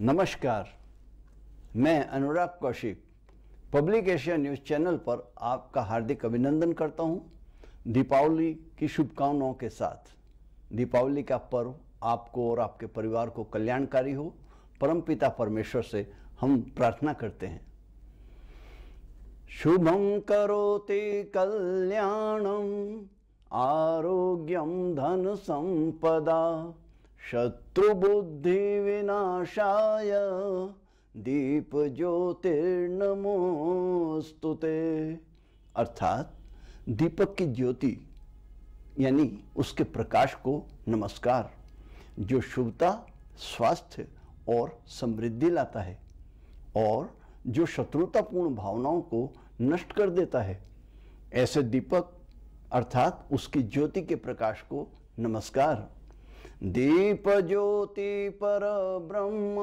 नमस्कार मैं Anurag Kaushik public Asia news channel पर आपका हार्दिक अभिनंदन करता हूं दीपावली की शुभकामनाओं के साथ दीपावली का पर्व आपको और आपके परिवार को कल्याणकारी हो परमपिता परमेश्वर से हम प्रार्थना करते हैं शुभम करोति कल्याणम आरोग्यम धन संपदा विनाशाय दीप ज्योतिर्नमोस्तुते अर्थात दीपक की ज्योति यानी उसके प्रकाश को नमस्कार जो शुभता स्वास्थ्य और समृद्धि लाता है और जो शत्रुतापूर्ण भावनाओं को नष्ट कर देता है ऐसे दीपक अर्थात उसकी ज्योति के प्रकाश को नमस्कार दीप ज्योति पर ब्रह्म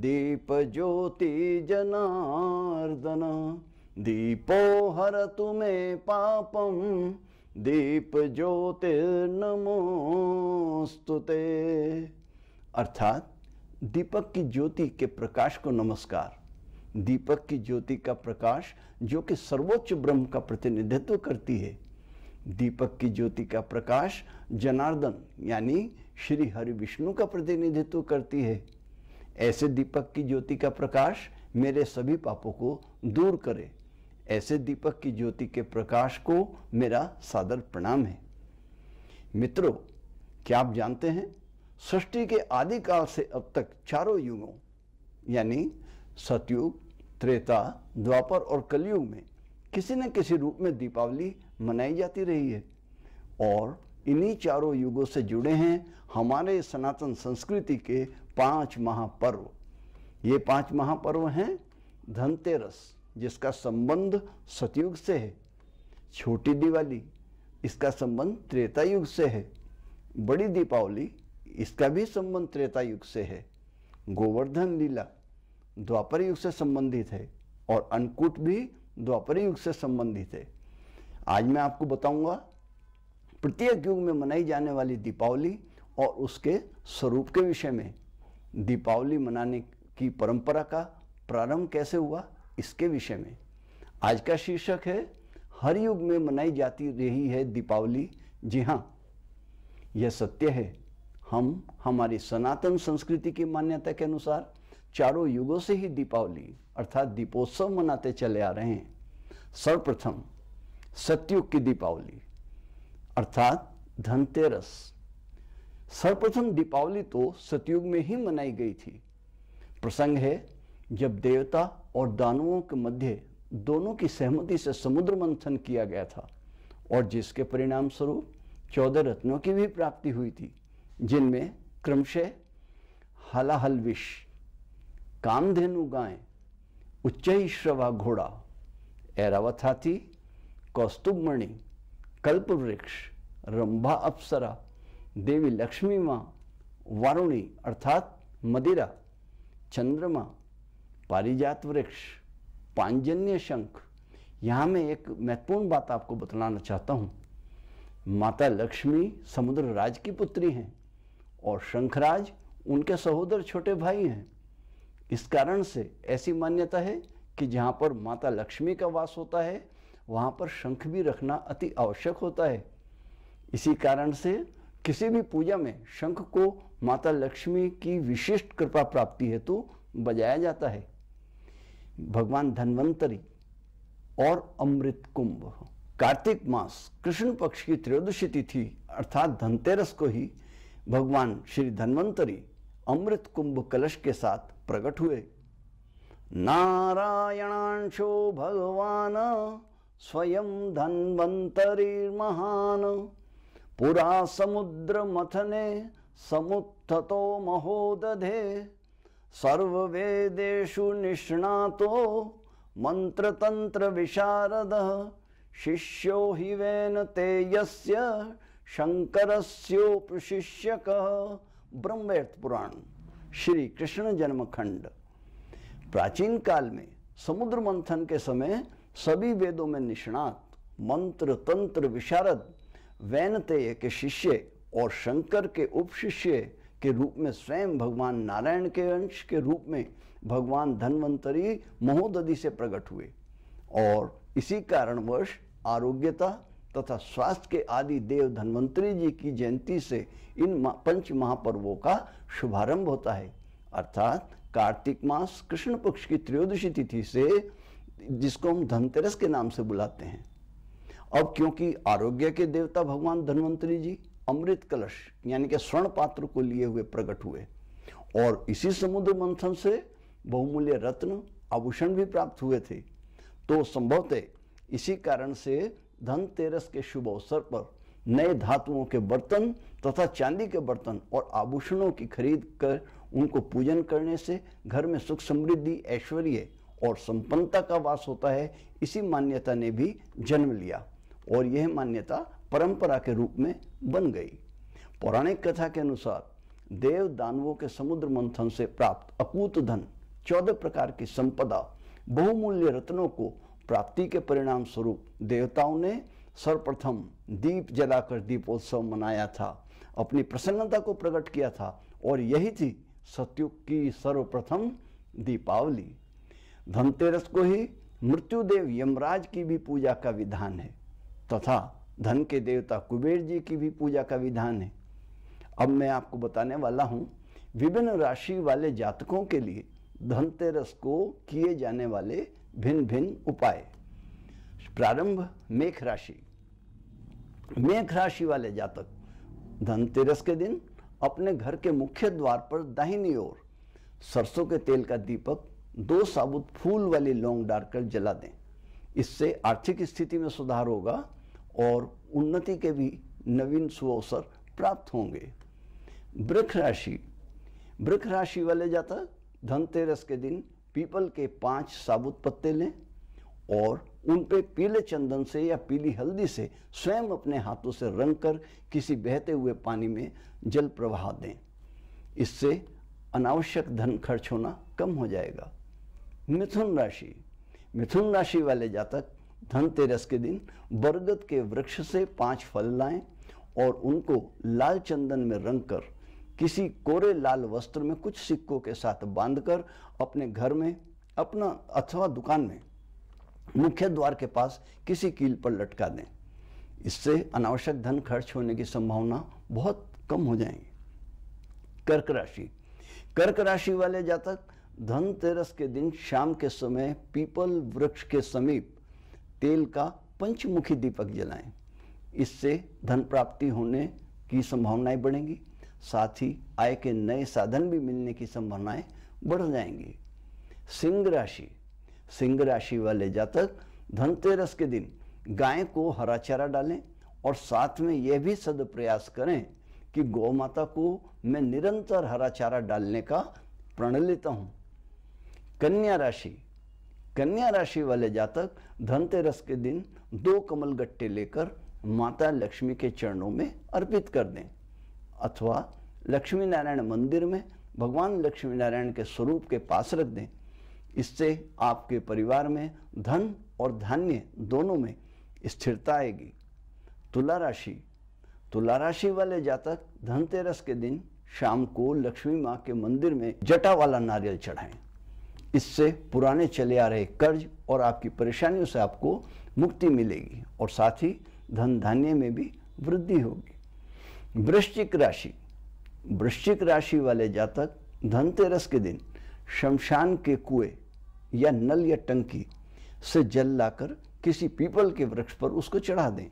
दीप ज्योति जनार्दन दीपो हर तुम्हें पापम दीप ज्योतिर्नमोस्तुते अर्थात दीपक की ज्योति के प्रकाश को नमस्कार दीपक की ज्योति का प्रकाश जो कि सर्वोच्च ब्रह्म का प्रतिनिधित्व करती है दीपक की ज्योति का प्रकाश जनार्दन यानी श्री हरि विष्णु का प्रतिनिधित्व करती है ऐसे दीपक की ज्योति का प्रकाश मेरे सभी पापों को दूर करे ऐसे दीपक की ज्योति के प्रकाश को मेरा सादर प्रणाम है मित्रों क्या आप जानते हैं सृष्टि के आदिकाल से अब तक चारों युगों यानी सतयुग त्रेता द्वापर और कलयुग में किसी न किसी रूप में दीपावली मनाई जाती रही है और इन्हीं चारों युगों से जुड़े हैं हमारे सनातन संस्कृति के पांच महापर्व ये पांच महापर्व हैं धनतेरस जिसका संबंध सतयुग से है छोटी दिवाली इसका संबंध त्रेता युग से है बड़ी दीपावली इसका भी संबंध त्रेता युग से है गोवर्धन लीला द्वापर युग से संबंधित है और अन्नकूट भी द्वापर युग से संबंधित है आज मैं आपको बताऊंगा प्रत्येक युग में मनाई जाने वाली दीपावली और उसके स्वरूप के विषय में दीपावली मनाने की परंपरा का प्रारंभ कैसे हुआ इसके विषय में आज का शीर्षक है हर युग में मनाई जाती रही है दीपावली जी हाँ यह सत्य है हम हमारी सनातन संस्कृति की मान्यता के अनुसार चारों युगों से ही दीपावली अर्थात दीपोत्सव मनाते चले आ रहे हैं सर्वप्रथम सतयुग की दीपावली अर्थात धनतेरस सर्वप्रथम दीपावली तो सतयुग में ही मनाई गई थी प्रसंग है जब देवता और दानवों के मध्य दोनों की सहमति से समुद्र मंथन किया गया था और जिसके परिणाम स्वरूप चौदह रत्नों की भी प्राप्ति हुई थी जिनमें क्रमशः हलाहल विष कामधेनु गाय उच्च श्रवा घोड़ा एरावत हाथी कौस्तुभमणि कल्पवृक्ष रंभा अप्सरा देवी लक्ष्मी माँ वारुणी अर्थात मदिरा चंद्रमा पारिजात वृक्ष पांजन्य शंख यहाँ मैं एक महत्वपूर्ण बात आपको बतलाना चाहता हूँ माता लक्ष्मी समुद्र राज की पुत्री हैं और शंखराज उनके सहोदर छोटे भाई हैं इस कारण से ऐसी मान्यता है कि जहाँ पर माता लक्ष्मी का वास होता है वहाँ पर शंख भी रखना अति आवश्यक होता है इसी कारण से किसी भी पूजा में शंख को माता लक्ष्मी की विशिष्ट कृपा प्राप्ति हेतु तो बजाया जाता है भगवान धन्वंतरी और अमृत कुंभ कार्तिक मास कृष्ण पक्ष की त्रयोदशी तिथि अर्थात धनतेरस को ही भगवान श्री धन्वंतरी अमृत कुंभ कलश के साथ प्रकट हुए नारायणांशो भगवान स्वयं धन्वंतरी महान पुरा समुद्रमथने समुत्थतो महोदधे सर्ववेदेषु निष्णातो विशारद शिष्यो हि वेन ते यस्य शङ्करस्योपशिष्यकः पुराण श्री कृष्ण जन्मखंड प्राचीन काल में समुद्र मंथन के समय सभी वेदों में निष्णात मंत्र तंत्र विशारद वैनते के शिष्य और शंकर के उपशिष्य के रूप में स्वयं भगवान नारायण के अंश के रूप में भगवान धन्वंतरी महोदधि से प्रकट हुए और इसी कारणवश आरोग्यता तथा स्वास्थ्य के आदि देव धन्वंतरी जी की जयंती से इन पंच महापर्वों का शुभारंभ होता है अर्थात कार्तिक मास कृष्ण पक्ष की त्रयोदशी तिथि से जिसको हम धनतेरस के नाम से बुलाते हैं अब क्योंकि आरोग्य के देवता भगवान धनवंतरी जी अमृत कलश यानी कि स्वर्ण पात्र को लिए हुए प्रकट हुए और इसी समुद्र मंथन से बहुमूल्य रत्न आभूषण भी प्राप्त हुए थे तो संभवतः इसी कारण से धनतेरस के शुभ अवसर पर नए धातुओं के बर्तन तथा चांदी के बर्तन और आभूषणों की खरीद कर उनको पूजन करने से घर में सुख समृद्धि ऐश्वर्य और संपन्नता का वास होता है इसी मान्यता ने भी जन्म लिया और यह मान्यता परंपरा के रूप में बन गई पौराणिक कथा के अनुसार देव दानवों के समुद्र मंथन से प्राप्त अकूत धन चौदह प्रकार की संपदा बहुमूल्य रत्नों को प्राप्ति के परिणाम स्वरूप देवताओं ने सर्वप्रथम दीप जलाकर दीपोत्सव मनाया था अपनी प्रसन्नता को प्रकट किया था और यही थी सत्युग की सर्वप्रथम दीपावली धनतेरस को ही मृत्युदेव यमराज की भी पूजा का विधान है तथा तो धन के देवता कुबेर जी की भी पूजा का विधान है अब मैं आपको बताने वाला हूँ विभिन्न राशि वाले जातकों के लिए धनतेरस को किए जाने वाले भिन्न भिन्न उपाय प्रारंभ मेघ राशि मेघ राशि वाले जातक धनतेरस के दिन अपने घर के मुख्य द्वार पर दाहिनी ओर सरसों के तेल का दीपक दो साबुत फूल वाली लौंग डालकर जला दें इससे आर्थिक स्थिति में सुधार होगा और उन्नति के भी नवीन सुअवसर प्राप्त होंगे वृक्ष राशि वृक्ष राशि वाले जाता धनतेरस के दिन पीपल के पांच साबुत पत्ते लें और उन पे पीले चंदन से या पीली हल्दी से स्वयं अपने हाथों से रंग कर किसी बहते हुए पानी में जल प्रवाह दें इससे अनावश्यक धन खर्च होना कम हो जाएगा मिथुन राशि मिथुन राशि वाले जातक धनतेरस के दिन बरगद के वृक्ष से पांच फल लाएं और उनको लाल चंदन में रंग कर किसी कोरे लाल वस्त्र में कुछ सिक्कों के साथ बांधकर अपने घर में अपना अथवा दुकान में मुख्य द्वार के पास किसी कील पर लटका दें इससे अनावश्यक धन खर्च होने की संभावना बहुत कम हो जाएगी कर्क राशि कर्क राशि वाले जातक धनतेरस के दिन शाम के समय पीपल वृक्ष के समीप तेल का पंचमुखी दीपक जलाएं इससे धन प्राप्ति होने की संभावनाएं बढ़ेंगी साथ ही आय के नए साधन भी मिलने की संभावनाएं बढ़ जाएंगी सिंह राशि सिंह राशि वाले जातक धनतेरस के दिन गाय को हरा चारा डालें और साथ में यह भी सदप्रयास करें कि गौ माता को मैं निरंतर हरा चारा डालने का प्रण लेता हूँ कन्या राशि कन्या राशि वाले जातक धनतेरस के दिन दो कमल गट्टे लेकर माता लक्ष्मी के चरणों में अर्पित कर दें अथवा लक्ष्मी नारायण मंदिर में भगवान लक्ष्मी नारायण के स्वरूप के पास रख दें इससे आपके परिवार में धन और धान्य दोनों में स्थिरता आएगी तुला राशि तुला राशि वाले जातक धनतेरस के दिन शाम को लक्ष्मी माँ के मंदिर में जटा वाला नारियल चढ़ाएं इससे पुराने चले आ रहे कर्ज और आपकी परेशानियों से आपको मुक्ति मिलेगी और साथ ही धन धान्य में भी वृद्धि होगी वृश्चिक राशि वृश्चिक राशि वाले जातक धनतेरस के दिन शमशान के कुएं या नल या टंकी से जल लाकर किसी पीपल के वृक्ष पर उसको चढ़ा दें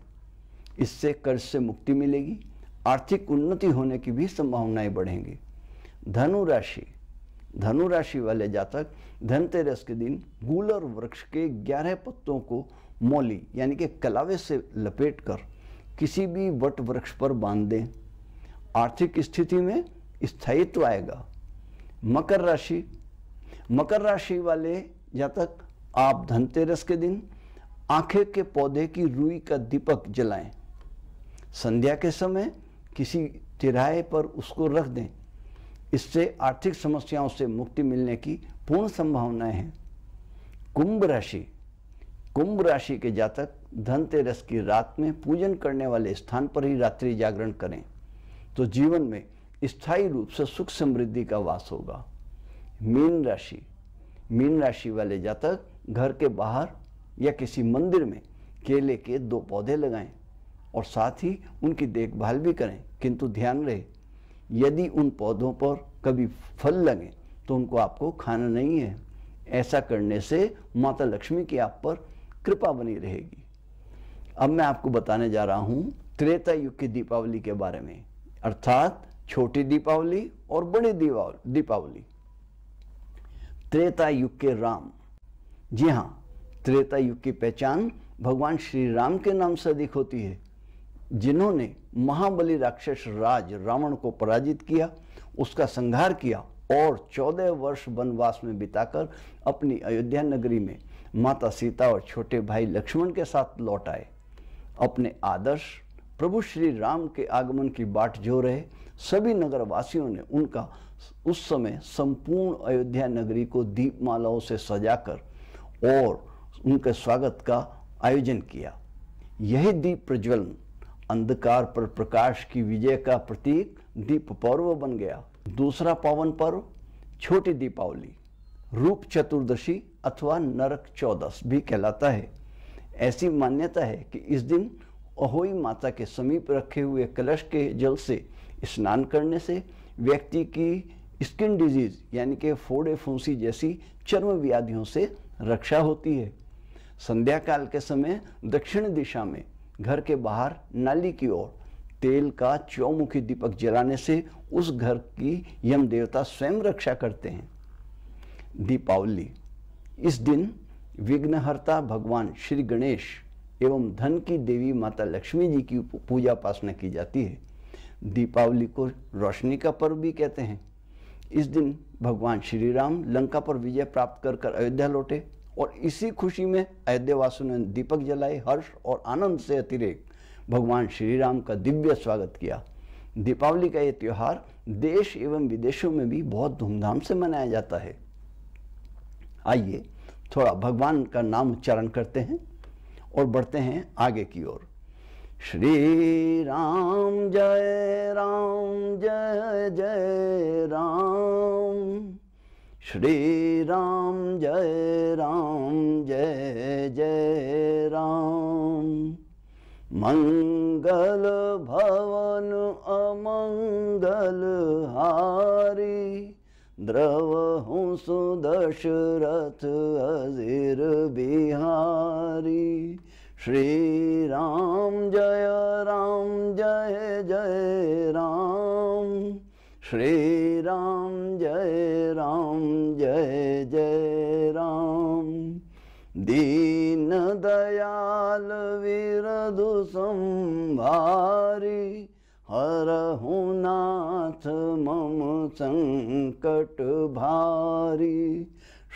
इससे कर्ज से मुक्ति मिलेगी आर्थिक उन्नति होने की भी संभावनाएं बढ़ेंगी धनु राशि धनु राशि वाले जातक धनतेरस के दिन गूलर वृक्ष के ग्यारह पत्तों को मौली यानी कि कलावे से लपेट कर किसी भी वट वृक्ष पर बांध दें आर्थिक स्थिति में स्थायित्व आएगा मकर राशि मकर राशि वाले जातक आप धनतेरस के दिन आंखें के पौधे की रुई का दीपक जलाएं संध्या के समय किसी तिराहे पर उसको रख दें इससे आर्थिक समस्याओं से मुक्ति मिलने की पूर्ण संभावनाएं हैं कुंभ राशि कुंभ राशि के जातक धनतेरस की रात में पूजन करने वाले स्थान पर ही रात्रि जागरण करें तो जीवन में स्थायी रूप से सुख समृद्धि का वास होगा मीन राशि मीन राशि वाले जातक घर के बाहर या किसी मंदिर में केले के दो पौधे लगाएं और साथ ही उनकी देखभाल भी करें किंतु ध्यान रहे यदि उन पौधों पर कभी फल लगे तो उनको आपको खाना नहीं है ऐसा करने से माता लक्ष्मी की आप पर कृपा बनी रहेगी अब मैं आपको बताने जा रहा हूँ त्रेता युग की दीपावली के बारे में अर्थात छोटी दीपावली और बड़ी दीपावली त्रेता युग के राम जी हाँ त्रेता युग की पहचान भगवान श्री राम के नाम से अधिक होती है जिन्होंने महाबली राक्षस राज रावण को पराजित किया उसका संहार किया और चौदह वर्ष वनवास में बिताकर अपनी अयोध्या नगरी में माता सीता और छोटे भाई लक्ष्मण के साथ लौट आए अपने आदर्श प्रभु श्री राम के आगमन की बाट जो रहे सभी नगरवासियों ने उनका उस समय संपूर्ण अयोध्या नगरी को दीपमालाओं से सजाकर और उनके स्वागत का आयोजन किया यही दीप प्रज्वलन अंधकार पर प्रकाश की विजय का प्रतीक दीप पर्व बन गया दूसरा पावन पर्व छोटी दीपावली रूप चतुर्दशी अथवा नरक चौदस भी कहलाता है ऐसी मान्यता है कि इस दिन अहोई माता के समीप रखे हुए कलश के जल से स्नान करने से व्यक्ति की स्किन डिजीज यानी कि फोड़े फूंसी जैसी चर्म व्याधियों से रक्षा होती है संध्या काल के समय दक्षिण दिशा में घर के बाहर नाली की ओर तेल का चौमुखी दीपक जलाने से उस घर की यम देवता स्वयं रक्षा करते हैं दीपावली इस दिन विघ्नहर्ता भगवान श्री गणेश एवं धन की देवी माता लक्ष्मी जी की पूजा उपासना की जाती है दीपावली को रोशनी का पर्व भी कहते हैं इस दिन भगवान श्री राम लंका पर विजय प्राप्त कर कर अयोध्या लौटे और इसी खुशी में अयोध्यावासियों ने दीपक जलाए हर्ष और आनंद से अतिरेक भगवान श्री राम का दिव्य स्वागत किया दीपावली का यह त्यौहार देश एवं विदेशों में भी बहुत धूमधाम से मनाया जाता है आइए थोड़ा भगवान का नाम उच्चारण करते हैं और बढ़ते हैं आगे की ओर श्री राम जय राम जय जय राम श्रीराम जय राम जय जय राम मङ्गल भवन हुसु दशरथ अजिर बिहारी श्रीराम जय राम जय जय राम श्रीराम जय राम जय जय राम दीन दयाल संभारी भारी हुनाथ मम संकट श्री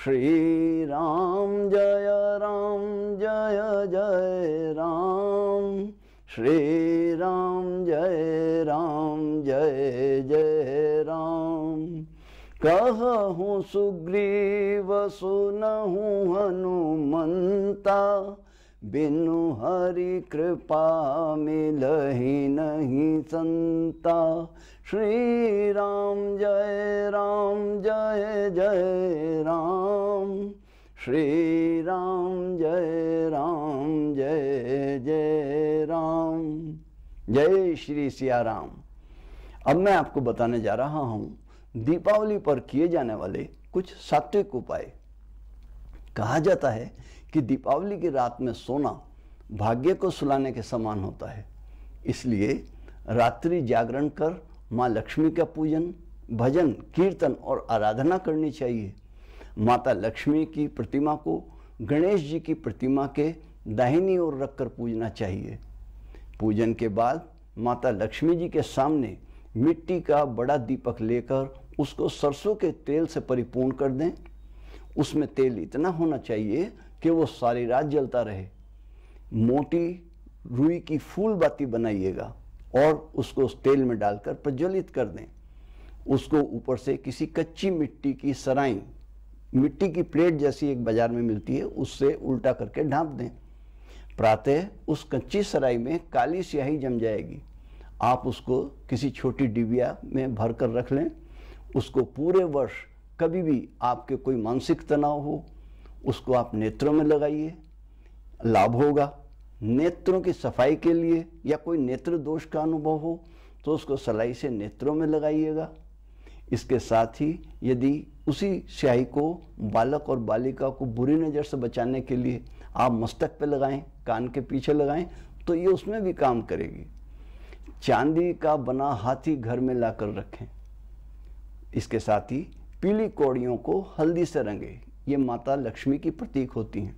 श्रीराम जय राम जय जय राम श्रीराम जय राम जय जय राम कहूँ सुग्रीव सुनहु हनुमंता बिनु हरि कृपा मिलही नहीं संता श्री राम जय राम जय जय राम श्री राम जय राम जय जय राम जय श्री सिया राम अब मैं आपको बताने जा रहा हूं दीपावली पर किए जाने वाले कुछ सात्विक उपाय कहा जाता है कि दीपावली की रात में सोना भाग्य को सुलाने के समान होता है इसलिए रात्रि जागरण कर माँ लक्ष्मी का पूजन भजन कीर्तन और आराधना करनी चाहिए माता लक्ष्मी की प्रतिमा को गणेश जी की प्रतिमा के दाहिनी ओर रखकर पूजना चाहिए पूजन के बाद माता लक्ष्मी जी के सामने मिट्टी का बड़ा दीपक लेकर उसको सरसों के तेल से परिपूर्ण कर दें उसमें तेल इतना होना चाहिए कि वो सारी रात जलता रहे मोटी रुई की फूल बाती बनाइएगा और उसको उस तेल में डालकर प्रज्वलित कर दें उसको ऊपर से किसी कच्ची मिट्टी की सराई मिट्टी की प्लेट जैसी एक बाजार में मिलती है उससे उल्टा करके ढांप दें प्रातः उस कच्ची सराई में काली स्याही जम जाएगी आप उसको किसी छोटी डिबिया में भर कर रख लें उसको पूरे वर्ष कभी भी आपके कोई मानसिक तनाव हो उसको आप नेत्रों में लगाइए लाभ होगा नेत्रों की सफाई के लिए या कोई नेत्र दोष का अनुभव हो तो उसको सलाई से नेत्रों में लगाइएगा इसके साथ ही यदि उसी स्याही को बालक और बालिका को बुरी नज़र से बचाने के लिए आप मस्तक पे लगाएं कान के पीछे लगाएं तो ये उसमें भी काम करेगी चांदी का बना हाथी घर में लाकर रखें इसके साथ ही पीली कौड़ियों को हल्दी से रंगे ये माता लक्ष्मी की प्रतीक होती हैं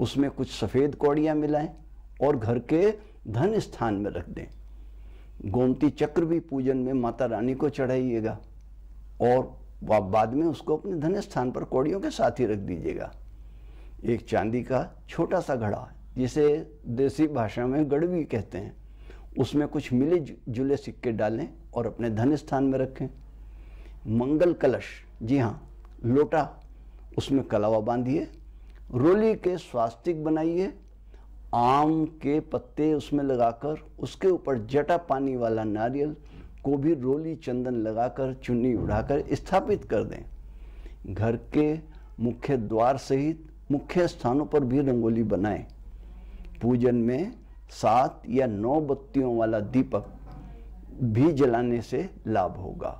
उसमें कुछ सफ़ेद कौड़ियाँ मिलाएं और घर के धन स्थान में रख दें गोमती चक्र भी पूजन में माता रानी को चढ़ाइएगा और आप बाद में उसको अपने धन स्थान पर कौड़ियों के साथ ही रख दीजिएगा एक चांदी का छोटा सा घड़ा जिसे देसी भाषा में गढ़वी कहते हैं उसमें कुछ मिले जुले सिक्के डालें और अपने धन स्थान में रखें मंगल कलश जी हाँ लोटा उसमें कलावा बांधिए रोली के स्वास्तिक बनाइए आम के पत्ते उसमें लगाकर उसके ऊपर जटा पानी वाला नारियल को भी रोली चंदन लगाकर चुन्नी उड़ाकर स्थापित कर दें घर के मुख्य द्वार सहित मुख्य स्थानों पर भी रंगोली बनाएं पूजन में सात या नौ बत्तियों वाला दीपक भी जलाने से लाभ होगा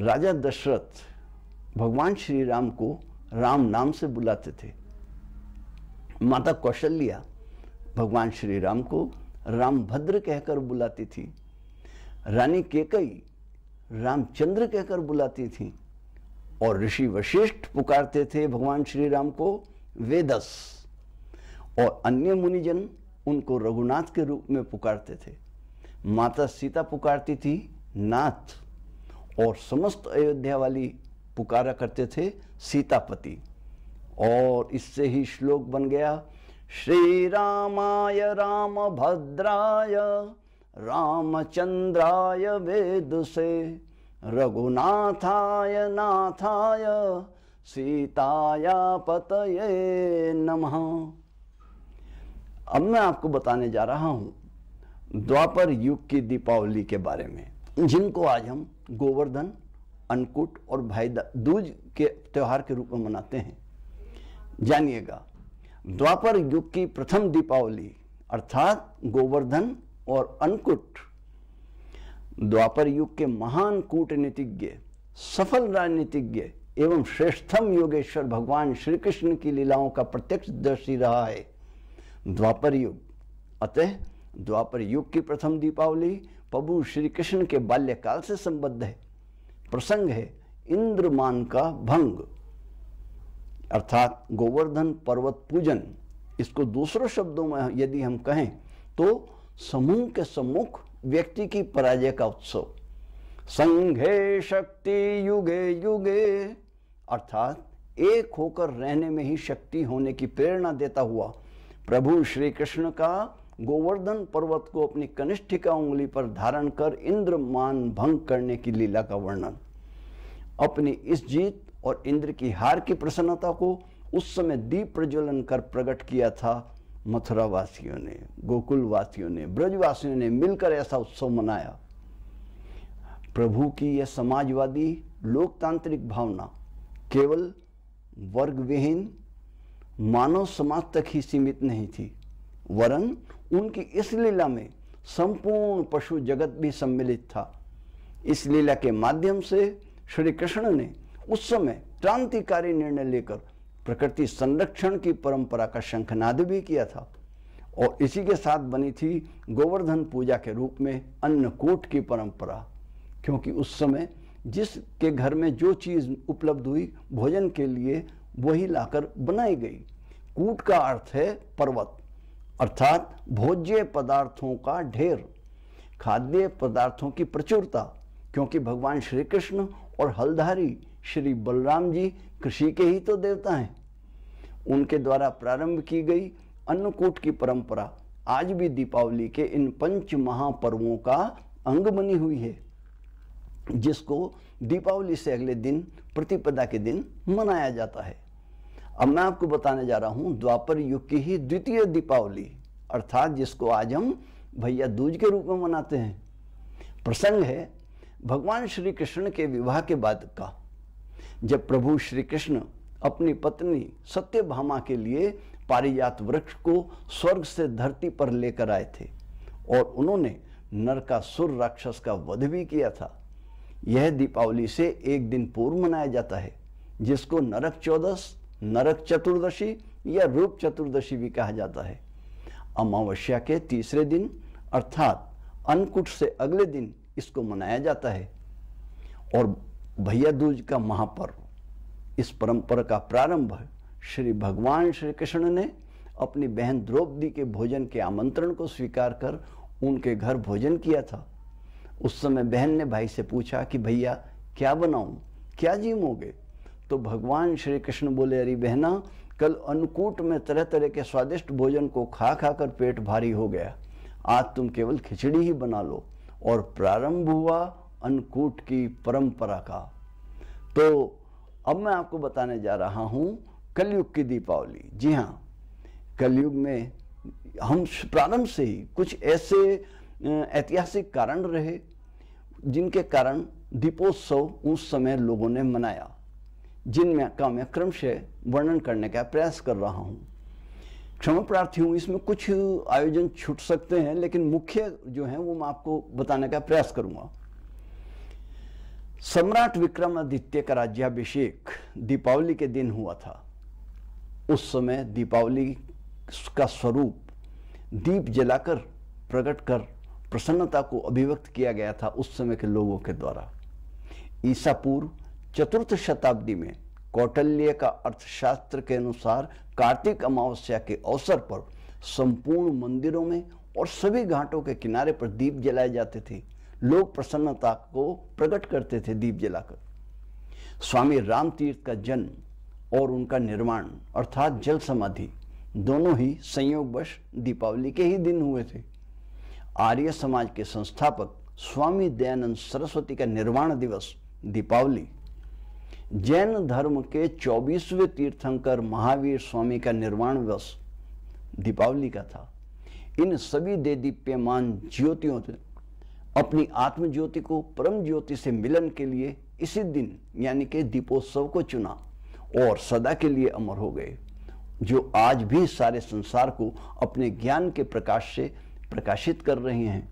राजा दशरथ भगवान श्री राम को राम नाम से बुलाते थे माता कौशल्या भगवान श्री राम को राम भद्र कहकर बुलाती थी रानी केकई रामचंद्र कहकर बुलाती थी और ऋषि वशिष्ठ पुकारते थे भगवान श्री राम को वेदस और अन्य मुनिजन उनको रघुनाथ के रूप में पुकारते थे माता सीता पुकारती थी नाथ और समस्त अयोध्या वाली पुकारा करते थे सीतापति और इससे ही श्लोक बन गया श्री रामाय राम भद्राय रामचंद्राय से रघुनाथाय नाथाय सीताया पतये नमः अब मैं आपको बताने जा रहा हूं द्वापर युग की दीपावली के बारे में जिनको आज हम गोवर्धन अन्नकूट और भाई दूज के त्यौहार के रूप में मनाते हैं जानिएगा द्वापर युग की प्रथम दीपावली अर्थात गोवर्धन और अन्नकूट द्वापर युग के महान कूटनीतिज्ञ सफल राजनीतिज्ञ एवं श्रेष्ठम योगेश्वर भगवान श्री कृष्ण की लीलाओं का प्रत्यक्ष दर्शी रहा है द्वापर युग अतः द्वापर युग की प्रथम दीपावली प्रभु श्री कृष्ण के बाल्यकाल से संबद्ध है प्रसंग है इंद्रमान का भंग अर्थात गोवर्धन पर्वत पूजन इसको दूसरों शब्दों में यदि हम कहें तो समूह के सम्मुख व्यक्ति की पराजय का उत्सव संघे शक्ति युगे युगे अर्थात एक होकर रहने में ही शक्ति होने की प्रेरणा देता हुआ प्रभु श्री कृष्ण का गोवर्धन पर्वत को अपनी कनिष्ठिका उंगली पर धारण कर इंद्र मान भंग करने की लीला का वर्णन अपनी इस जीत और इंद्र की हार की प्रसन्नता को उस समय दीप प्रज्वलन कर प्रकट किया था मथुरा वासियों ने गोकुल वासियों ने ब्रजवासियों ने मिलकर ऐसा उत्सव मनाया प्रभु की यह समाजवादी लोकतांत्रिक भावना केवल वर्ग विहीन मानव समाज तक ही सीमित नहीं थी वरन उनकी इस लीला में संपूर्ण पशु जगत भी सम्मिलित था इस लीला के माध्यम से श्री कृष्ण ने उस समय क्रांतिकारी निर्णय लेकर प्रकृति संरक्षण की परंपरा का शंखनाद भी किया था और इसी के साथ बनी थी गोवर्धन पूजा के रूप में अन्नकूट की परंपरा क्योंकि उस समय जिसके घर में जो चीज़ उपलब्ध हुई भोजन के लिए वही लाकर बनाई गई कूट का अर्थ है पर्वत अर्थात भोज्य पदार्थों का ढेर खाद्य पदार्थों की प्रचुरता क्योंकि भगवान श्री कृष्ण और हलधारी श्री बलराम जी कृषि के ही तो देवता हैं उनके द्वारा प्रारंभ की गई अन्नकूट की परंपरा आज भी दीपावली के इन पंच महापर्वों का अंग बनी हुई है जिसको दीपावली से अगले दिन प्रतिपदा के दिन मनाया जाता है अब मैं आपको बताने जा रहा हूँ द्वापर युग की ही द्वितीय दीपावली अर्थात जिसको आज हम भैया दूज के रूप में मनाते हैं प्रसंग है भगवान श्री कृष्ण के विवाह के बाद का जब प्रभु श्री कृष्ण अपनी पत्नी सत्यभामा के लिए पारिजात वृक्ष को स्वर्ग से धरती पर लेकर आए थे और उन्होंने नर का सुर राक्षस का वध भी किया था यह दीपावली से एक दिन पूर्व मनाया जाता है जिसको नरक चौदस नरक चतुर्दशी या रूप चतुर्दशी भी कहा जाता है अमावस्या के तीसरे दिन अर्थात अन्नकुट से अगले दिन इसको मनाया जाता है और भैया दूज का महापर्व इस परंपरा का प्रारंभ श्री भगवान श्री कृष्ण ने अपनी बहन द्रौपदी के भोजन के आमंत्रण को स्वीकार कर उनके घर भोजन किया था उस समय बहन ने भाई से पूछा कि भैया क्या बनाऊं क्या जीवोगे तो भगवान श्री कृष्ण बोले अरे बहना कल अन्नकूट में तरह तरह के स्वादिष्ट भोजन को खा खा कर पेट भारी हो गया आज तुम केवल खिचड़ी ही बना लो और प्रारंभ हुआ अन्नकूट की परंपरा का तो अब मैं आपको बताने जा रहा हूँ कलयुग की दीपावली जी हाँ कलयुग में हम प्रारंभ से ही कुछ ऐसे ऐतिहासिक कारण रहे जिनके कारण दीपोत्सव उस समय लोगों ने मनाया जिनमें का मैं क्रम से वर्णन करने का प्रयास कर रहा हूँ क्षमा प्रार्थी हूँ इसमें कुछ आयोजन छूट सकते हैं लेकिन मुख्य जो है वो मैं आपको बताने का प्रयास करूंगा सम्राट विक्रमादित्य का राज्याभिषेक दीपावली के दिन हुआ था उस समय दीपावली का स्वरूप दीप जलाकर प्रकट कर प्रसन्नता को अभिव्यक्त किया गया था उस समय के लोगों के द्वारा ईसा पूर्व चतुर्थ शताब्दी में कौटल्य का अर्थशास्त्र के अनुसार कार्तिक अमावस्या के अवसर पर संपूर्ण मंदिरों में और सभी घाटों के किनारे पर दीप जलाए जाते थे लोग प्रसन्नता को प्रकट करते थे दीप जलाकर स्वामी रामतीर्थ का जन्म और उनका निर्माण अर्थात जल समाधि दोनों ही संयोगवश दीपावली के ही दिन हुए थे आर्य समाज के संस्थापक स्वामी दयानंद सरस्वती का निर्वाण दिवस दीपावली जैन धर्म के 24वें तीर्थंकर महावीर स्वामी का निर्वाण वर्ष दीपावली का था इन सभी दे दीप्यमान ज्योतियों से अपनी आत्म ज्योति को परम ज्योति से मिलन के लिए इसी दिन यानी कि दीपोत्सव को चुना और सदा के लिए अमर हो गए जो आज भी सारे संसार को अपने ज्ञान के प्रकाश से प्रकाशित कर रहे हैं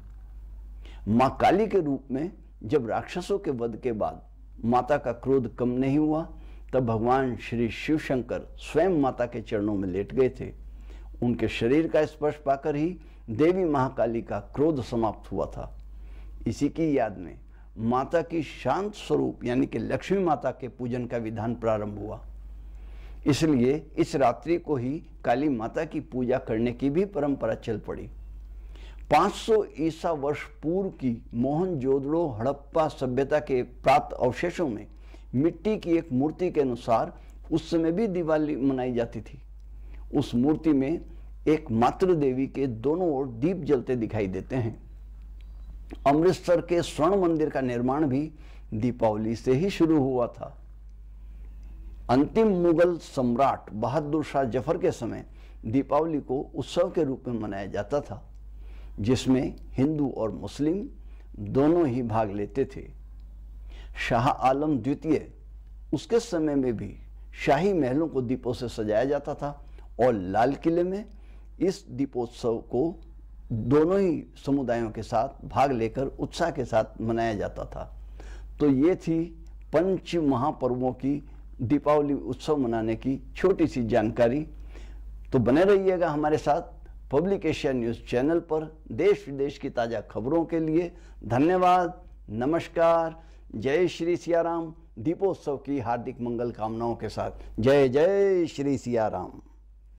मां काली के रूप में जब राक्षसों के वध के बाद माता का क्रोध कम नहीं हुआ तब भगवान श्री शिव शंकर स्वयं माता के चरणों में लेट गए थे उनके शरीर का स्पर्श पाकर ही देवी महाकाली का क्रोध समाप्त हुआ था इसी की याद में माता की शांत स्वरूप यानी कि लक्ष्मी माता के पूजन का विधान प्रारंभ हुआ इसलिए इस रात्रि को ही काली माता की पूजा करने की भी परंपरा चल पड़ी 500 ईसा वर्ष पूर्व की मोहनजोदड़ो हड़प्पा सभ्यता के प्राप्त अवशेषों में मिट्टी की एक मूर्ति के अनुसार उस समय भी दिवाली मनाई जाती थी उस मूर्ति में एक मातृ देवी के दोनों ओर दीप जलते दिखाई देते हैं अमृतसर के स्वर्ण मंदिर का निर्माण भी दीपावली से ही शुरू हुआ था अंतिम मुगल सम्राट बहादुर शाह जफर के समय दीपावली को उत्सव के रूप में मनाया जाता था जिसमें हिंदू और मुस्लिम दोनों ही भाग लेते थे शाह आलम द्वितीय उसके समय में भी शाही महलों को दीपों से सजाया जाता था और लाल किले में इस दीपोत्सव को दोनों ही समुदायों के साथ भाग लेकर उत्साह के साथ मनाया जाता था तो ये थी पंच महापर्वों की दीपावली उत्सव मनाने की छोटी सी जानकारी तो बने रहिएगा हमारे साथ पब्लिक एशिया न्यूज़ चैनल पर देश विदेश की ताज़ा खबरों के लिए धन्यवाद नमस्कार जय श्री सियाराम दीपोत्सव की हार्दिक मंगल कामनाओं के साथ जय जय श्री सियाराम